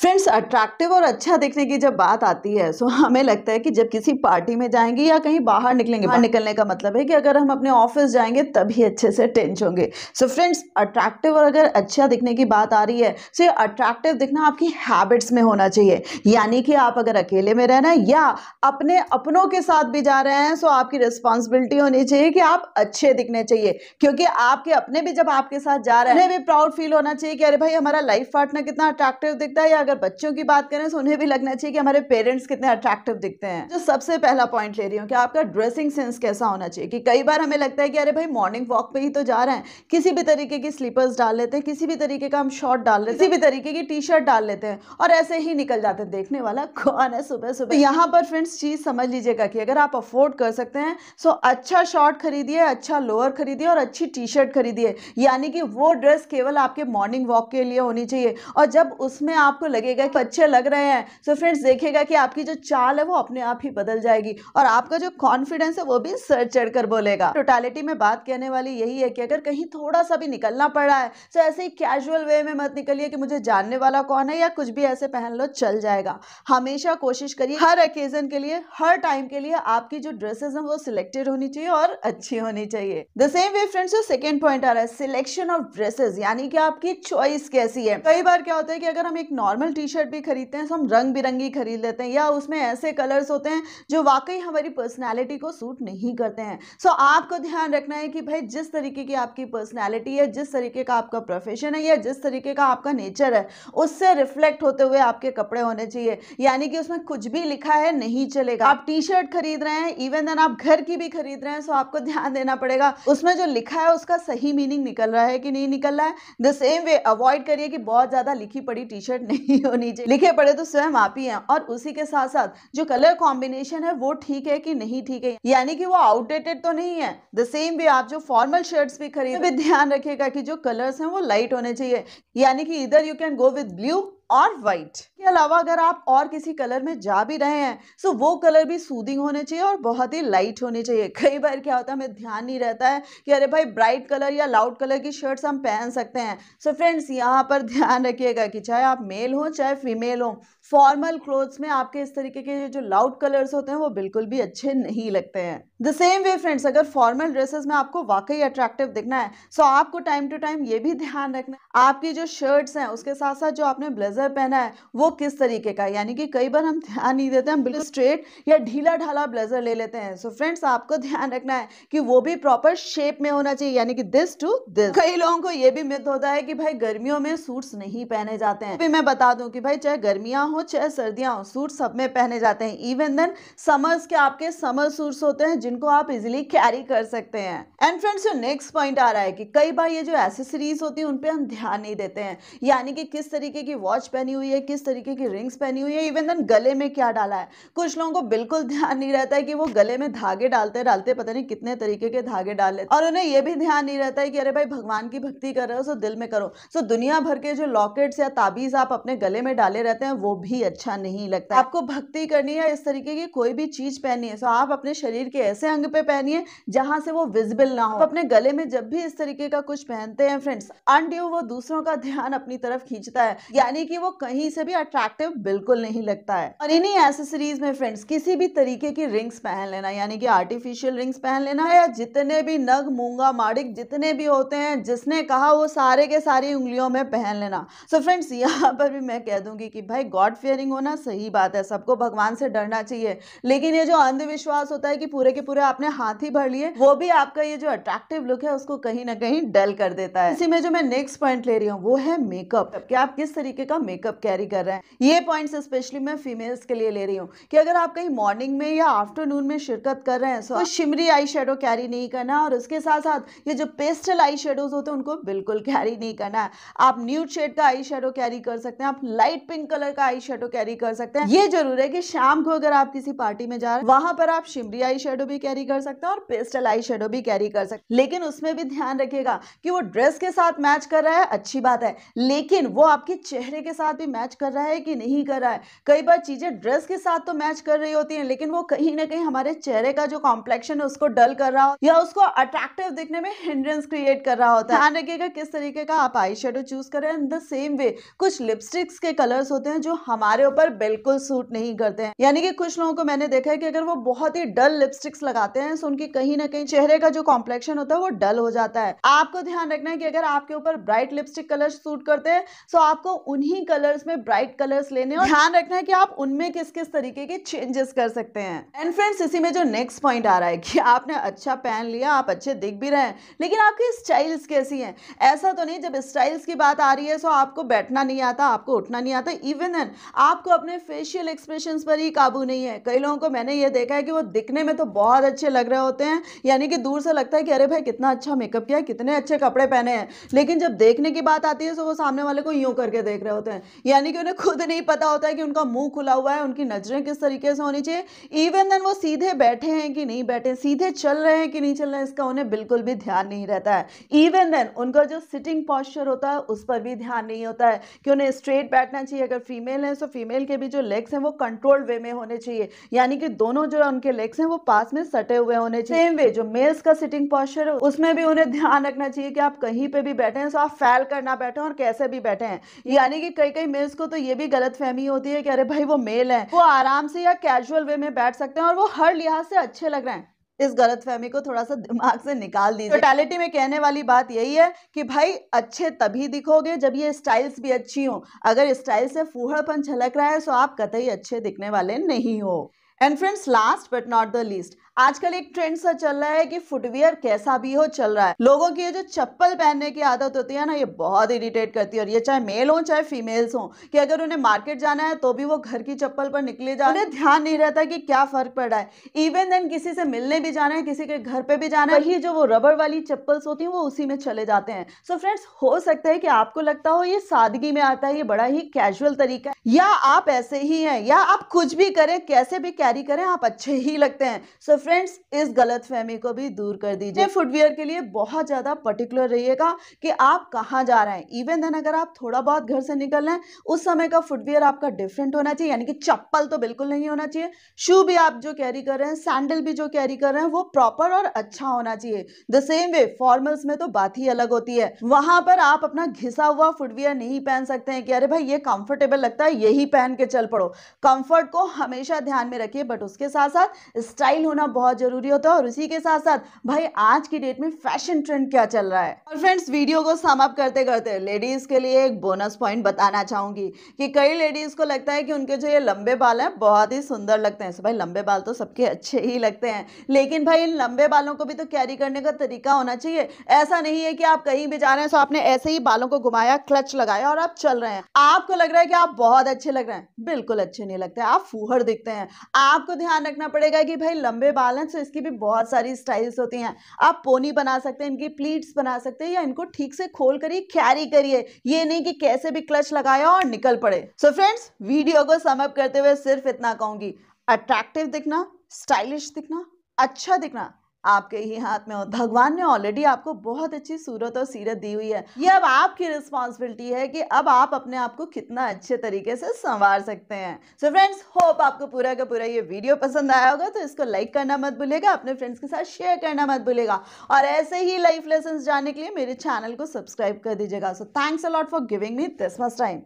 Friends attractive और अच्छा दिखने की जब बात आती है सो हमें लगता है कि जब किसी पार्टी में जाएंगे या कहीं बाहर निकलेंगे हाँ। बाहर निकलने का मतलब है कि अगर हम अपने ऑफिस जाएंगे तभी अच्छे से टेंच होंगे सो फ्रेंड्स अट्रैक्टिव और अगर अच्छा दिखने की बात आ रही है सो ये अट्रैक्टिव दिखना आपकी हैबिट्स में होना चाहिए यानी कि आप अगर अकेले में रहना या अपने अपनों के साथ भी जा रहे हैं सो आपकी रिस्पॉन्सिबिलिटी होनी चाहिए कि आप अच्छे दिखने चाहिए क्योंकि आपके अपने भी जब आपके साथ जा रहे हैं हाँ। भी प्राउड फील होना चाहिए कि अरे भाई हमारा लाइफ पार्टनर कितना अट्रैक्टिव दिखता है या अगर बच्चों की बात करें तो उन्हें भी लगना चाहिए कि हमारे पेरेंट्स कितने अट्रैक्टिव दिखते हैं जो सबसे पहला पॉइंट ले रही हूँ कि आपका ड्रेसिंग सेंस कैसा होना चाहिए कि कई बार हमें लगता है कि अरे भाई मॉर्निंग वॉक पे ही तो जा रहे हैं किसी भी तरीके की स्लीपर्स डाल लेते हैं किसी भी तरीके का हम शॉर्ट डाल लेते हैं किसी भी तरीके की टी शर्ट डाल लेते हैं और ऐसे ही निकल जाते हैं देखने वाला कौन है सुबह सुबह तो यहाँ पर फ्रेंड्स चीज़ समझ लीजिएगा कि अगर आप अफोर्ड कर सकते हैं सो तो अच्छा शॉर्ट खरीदिए अच्छा लोअर खरीदिए और अच्छी टी शर्ट खरीदिए यानी कि वो ड्रेस केवल आपके मॉर्निंग वॉक के लिए होनी चाहिए और जब उसमें आपको लगेगा कि अच्छे लग रहे हैं सो फ्रेंड्स देखेगा कि आपकी जो चाल है वो अपने आप ही बदल जाएगी और आपका जो कॉन्फिडेंस है वो भी सर चढ़ कर बोलेगा टोटालिटी में बात कहने वाली यही है कि अगर कहीं थोड़ा सा भी निकलना पड़ रहा है तो ऐसे ही कैजुअल वे में मत निकलिए कि मुझे जानने वाला कौन है या कुछ भी ऐसे पहन लो चल जाएगा हमेशा कोशिश करिए हर ओकेजन के लिए हर टाइम के लिए आपकी जो ड्रेसेस है वो सिलेक्टेड होनी चाहिए और अच्छी होनी चाहिए द सेम वे फ्रेंड्स जो सेकेंड पॉइंट आ रहा है सिलेक्शन ऑफ ड्रेसेस यानी कि आपकी चॉइस कैसी है कई बार क्या होता है कि अगर हम एक नॉर्मल नॉर्मल टी शर्ट भी खरीदते हैं तो हम रंग बिरंगी खरीद लेते हैं या उसमें ऐसे कलर्स होते हैं जो वाकई हमारी पर्सनैलिटी को सूट नहीं करते हैं सो आपको ध्यान रखना है कि भाई जिस तरीके की आपकी पर्सनैलिटी है जिस तरीके का आपका प्रोफेशन है या जिस तरीके का आपका नेचर है उससे रिफ्लेक्ट होते हुए आपके कपड़े होने चाहिए यानी कि उसमें कुछ भी लिखा है नहीं चलेगा आप टी शर्ट खरीद रहे हैं इवन देन आप घर की भी खरीद रहे हैं सो आपको ध्यान देना पड़ेगा उसमें जो लिखा है उसका सही मीनिंग निकल रहा है कि नहीं निकल रहा है द सेम वे अवॉइड करिए कि बहुत ज़्यादा लिखी पड़ी टी शर्ट नहीं नहीं होनी चाहिए लिखे पड़े तो स्वयं आप ही हैं और उसी के साथ साथ जो कलर कॉम्बिनेशन है वो ठीक है कि नहीं ठीक है यानी कि वो आउटडेटेड तो नहीं है द सेम भी आप जो फॉर्मल शर्ट्स भी खरीद ध्यान रखेगा कि जो कलर्स हैं वो लाइट होने चाहिए यानी कि इधर you can go with blue और वाइट के अलावा अगर आप और किसी कलर में जा भी रहे हैं सो वो कलर भी सूदिंग होने चाहिए और बहुत ही लाइट होने चाहिए कई बार क्या होता है हमें ध्यान नहीं रहता है कि अरे भाई ब्राइट कलर या लाउड कलर की शर्ट्स हम पहन सकते हैं सो फ्रेंड्स यहाँ पर ध्यान रखिएगा कि चाहे आप मेल हो चाहे फीमेल हो फॉर्मल क्लोथ्स में आपके इस तरीके के जो लाउड कलर्स होते हैं वो बिल्कुल भी अच्छे नहीं लगते हैं द सेम वे फ्रेंड्स अगर फॉर्मल ड्रेसेस में आपको वाकई अट्रैक्टिव दिखना है सो आपको टाइम टू टाइम ये भी ध्यान रखना है आपकी जो शर्ट्स हैं उसके साथ साथ जो आपने ब्लेजर ब्लेजर पहना है वो किस तरीके का यानी कि कई बार हम ध्यान नहीं देते हम बिल्कुल स्ट्रेट या ढीला ढाला ब्लेजर ले लेते हैं सो so फ्रेंड्स आपको ध्यान रखना है कि वो भी प्रॉपर शेप में होना चाहिए यानी कि दिस टू दिस कई लोगों को ये भी मिथ होता है कि भाई गर्मियों में सूट्स नहीं पहने जाते हैं फिर मैं बता दूं कि भाई चाहे गर्मियां हो चाहे सर्दियां हो सूट सब में पहने जाते हैं इवन देन समर्स के आपके समर सूट्स होते हैं जिनको आप इजिली कैरी कर सकते हैं एंड फ्रेंड्स जो नेक्स्ट पॉइंट आ रहा है कि कई बार ये जो एसेसरीज होती है उन पर हम ध्यान नहीं देते हैं यानी कि किस तरीके की वॉच पहनी हुई है किस तरीके की रिंग्स पहनी हुई है इवन देन गले में क्या डाला है कुछ लोगों को बिल्कुल ध्यान नहीं रहता है कि वो गले में धागे डालते डालते पता नहीं कितने तरीके के धागे डाल लेते और उन्हें यह भी ध्यान नहीं रहता है कि अरे भाई भगवान की भक्ति कर रहे हो सो दिल में करो सो दुनिया भर के जो लॉकेट्स या ताबीज आप अपने गले में डाले रहते हैं वो भी अच्छा नहीं लगता आपको भक्ति करनी है इस तरीके की कोई भी चीज पहनी है सो आप अपने शरीर के ऐसे अंग पे पहनिए जहां से वो विजिबल ना हो अपने गले में जब भी इस तरीके का कुछ पहनते हैं फ्रेंड्स अनड्यू वो दूसरों का ध्यान अपनी तरफ खींचता है यानी कि लेकिन वो कहीं से भी अट्रैक्टिव बिल्कुल नहीं लगता है और इन्हीं एसेसरीज में फ्रेंड्स किसी भी तरीके की रिंग्स पहन लेना यानी कि आर्टिफिशियल रिंग्स पहन लेना या जितने भी नग मूंगा माड़िक जितने भी होते हैं जिसने कहा वो सारे के सारी उंगलियों में पहन लेना सो फ्रेंड्स यहाँ पर भी मैं कह दूंगी कि भाई गॉड फियरिंग होना सही बात है सबको भगवान से डरना चाहिए लेकिन ये जो अंधविश्वास होता है कि पूरे के पूरे आपने हाथ ही भर लिए वो भी आपका ये जो अट्रैक्टिव लुक है उसको कहीं ना कहीं डल कर देता है इसी में जो मैं नेक्स्ट पॉइंट ले रही हूँ वो है मेकअप क्या आप किस तरीके का मेकअप कैरी कर रहे हैं ये पॉइंट्स स्पेशली मैं फीमेल्स के लिए ले रही हूँ कि अगर आप कहीं मॉर्निंग में या आफ्टरनून में शिरकत कर रहे हैं तो शिमरी आई शेडो कैरी नहीं करना और उसके साथ साथ ये जो पेस्टल आई शेडोज होते हैं उनको बिल्कुल कैरी नहीं करना है आप न्यूड शेड का आई शेडो कैरी कर सकते हैं आप लाइट पिंक कलर का आई शेडो कैरी कर सकते हैं ये जरूर है कि शाम को अगर आप किसी पार्टी में जा रहे हैं वहां पर आप शिमरी आई शेडो भी कैरी कर सकते हैं और पेस्टल आई शेडो भी कैरी कर सकते हैं लेकिन उसमें भी ध्यान रखेगा कि वो ड्रेस के साथ मैच कर रहा है अच्छी बात है लेकिन वो आपके चेहरे के साथ भी मैच कर रहा है कि नहीं कर रहा है कई बार चीज़ें ड्रेस के साथ तो मैच कर रही होती हैं लेकिन वो कहीं ना कहीं हमारे चेहरे का जो कॉम्प्लेक्शन है उसको डल कर रहा हो या उसको अट्रैक्टिव दिखने में हिंड्रेंस क्रिएट कर रहा होता है ध्यान रखिएगा किस तरीके का आप आई शेडो चूज करें इन द सेम वे कुछ लिपस्टिक्स के कलर्स होते हैं जो हमारे ऊपर बिल्कुल सूट नहीं करते हैं यानी कि कुछ लोगों को मैंने देखा है कि अगर वो बहुत ही डल लिपस्टिक्स लगाते हैं तो उनकी कहीं ना कहीं चेहरे का जो कॉम्प्लेक्शन होता है वो डल हो जाता है आपको ध्यान रखना है कि अगर आपके ऊपर ब्राइट लिपस्टिक कलर सूट करते हैं तो आपको उन्ही इन्हीं कलर्स में ब्राइट कलर्स लेने और ध्यान रखना है कि आप उनमें किस किस तरीके के चेंजेस कर सकते हैं एंड फ्रेंड्स इसी में जो नेक्स्ट पॉइंट आ रहा है कि आपने अच्छा पहन लिया आप अच्छे दिख भी रहे हैं लेकिन आपकी स्टाइल्स कैसी हैं ऐसा तो नहीं जब स्टाइल्स की बात आ रही है सो आपको बैठना नहीं आता आपको उठना नहीं आता इवन एन आपको अपने फेशियल एक्सप्रेशन पर ही काबू नहीं है कई लोगों को मैंने ये देखा है कि वो दिखने में तो बहुत अच्छे लग रहे होते हैं यानी कि दूर से लगता है कि अरे भाई कितना अच्छा मेकअप किया कितने अच्छे कपड़े पहने हैं लेकिन जब देखने की बात आती है तो वो सामने वाले को यूं करके देख रहे होते हैं होते हैं यानी कि उन्हें खुद नहीं पता होता है कि उनका मुंह खुला हुआ है उनकी नज़रें किस तरीके से होनी चाहिए इवन देन वो सीधे बैठे हैं कि नहीं बैठे सीधे चल रहे हैं कि नहीं चल रहे इसका उन्हें बिल्कुल भी ध्यान नहीं रहता है इवन देन उनका जो सिटिंग पॉस्चर होता है उस पर भी ध्यान नहीं होता है कि उन्हें स्ट्रेट बैठना चाहिए अगर फीमेल है तो फीमेल के भी जो लेग्स हैं वो कंट्रोल वे में होने चाहिए यानी कि दोनों जो उनके लेग्स हैं वो पास में सटे हुए होने चाहिए सेम वे जो मेल्स का सिटिंग पॉस्चर है उसमें भी उन्हें ध्यान रखना चाहिए कि आप कहीं पे भी बैठे हैं तो आप फैल करना बैठे हैं और कैसे भी बैठे हैं यानी कि कई कई मेल्स को तो ये भी गलत फहमी होती है कि अरे भाई वो मेल है वो आराम से या कैजुअल वे में बैठ सकते हैं और वो हर लिहाज से अच्छे लग रहे हैं इस गलत फहमी को थोड़ा सा दिमाग से निकाल दीजिए टोटालिटी में कहने वाली बात यही है कि भाई अच्छे तभी दिखोगे जब ये स्टाइल्स भी अच्छी हो अगर स्टाइल से फूहड़पन झलक रहा है तो आप कतई अच्छे दिखने वाले नहीं हो and friends last but not the least आजकल एक ट्रेंड सा चल रहा है कि फुटवेयर कैसा भी हो चल रहा है लोगों की ये जो चप्पल पहनने की आदत होती है ना ये बहुत इरिटेट करती है और ये चाहे मेल हो चाहे फीमेल्स हो कि अगर उन्हें मार्केट जाना है तो भी वो घर की चप्पल पर निकले जाए उन्हें ध्यान नहीं रहता कि क्या फर्क पड़ रहा है इवन देन किसी से मिलने भी जाना है किसी के घर पर भी जाना है ये जो वो रबर वाली चप्पल्स होती है वो उसी में चले जाते हैं सो so फ्रेंड्स हो सकता है कि आपको लगता हो ये सादगी में आता है ये बड़ा ही कैजुअल तरीका है या आप ऐसे ही हैं या आप कुछ भी करें कैसे भी कैसे कैरी करें आप अच्छे ही लगते हैं सो so फ्रेंड्स इस गलत फहमी को भी दूर कर दीजिए फुटवेयर के लिए बहुत ज़्यादा पर्टिकुलर रहिएगा कि आप कहाँ जा रहे हैं इवन देन अगर आप थोड़ा बहुत घर से निकल रहे हैं उस समय का फुटवेयर आपका डिफरेंट होना चाहिए यानी कि चप्पल तो बिल्कुल नहीं होना चाहिए शू भी आप जो कैरी कर रहे हैं सैंडल भी जो कैरी कर रहे हैं वो प्रॉपर और अच्छा होना चाहिए द सेम वे फॉर्मल्स में तो बात ही अलग होती है वहां पर आप अपना घिसा हुआ फुटवेयर नहीं पहन सकते हैं कि अरे भाई ये कंफर्टेबल लगता है यही पहन के चल पड़ो कंफर्ट को हमेशा ध्यान में रखिए सकती है बट उसके साथ साथ स्टाइल होना बहुत ज़रूरी होता है और उसी के साथ साथ भाई आज की डेट में फैशन ट्रेंड क्या चल रहा है और फ्रेंड्स वीडियो को सम करते करते लेडीज़ के लिए एक बोनस पॉइंट बताना चाहूंगी कि कई लेडीज़ को लगता है कि उनके जो ये लंबे बाल हैं बहुत ही सुंदर लगते हैं भाई लंबे बाल तो सबके अच्छे ही लगते हैं लेकिन भाई इन लंबे बालों को भी तो कैरी करने का तरीका होना चाहिए ऐसा नहीं है कि आप कहीं भी जा रहे हैं तो आपने ऐसे ही बालों को घुमाया क्लच लगाया और आप चल रहे हैं आपको लग रहा है कि आप बहुत अच्छे लग रहे हैं बिल्कुल अच्छे नहीं लगते आप फूहर दिखते हैं आप आपको ध्यान रखना पड़ेगा कि भाई लंबे बाल हैं तो इसकी भी बहुत सारी स्टाइल्स होती हैं आप पोनी बना सकते हैं इनकी प्लीट्स बना सकते हैं या इनको ठीक से खोल करिए कैरी करिए ये नहीं कि कैसे भी क्लच लगाया और निकल पड़े सो so फ्रेंड्स वीडियो को समअप करते हुए सिर्फ इतना कहूंगी अट्रैक्टिव दिखना स्टाइलिश दिखना अच्छा दिखना आपके ही हाथ में हो भगवान ने ऑलरेडी आपको बहुत अच्छी सूरत और सीरत दी हुई है ये अब आपकी रिस्पॉन्सिबिलिटी है कि अब आप अपने आप को कितना अच्छे तरीके से संवार सकते हैं सो फ्रेंड्स होप आपको पूरा का पूरा ये वीडियो पसंद आया होगा तो इसको लाइक करना मत भूलेगा अपने फ्रेंड्स के साथ शेयर करना मत भूलेगा और ऐसे ही लाइफ लेसन जाने के लिए मेरे चैनल को सब्सक्राइब कर दीजिएगा so thanks a lot for giving me this first time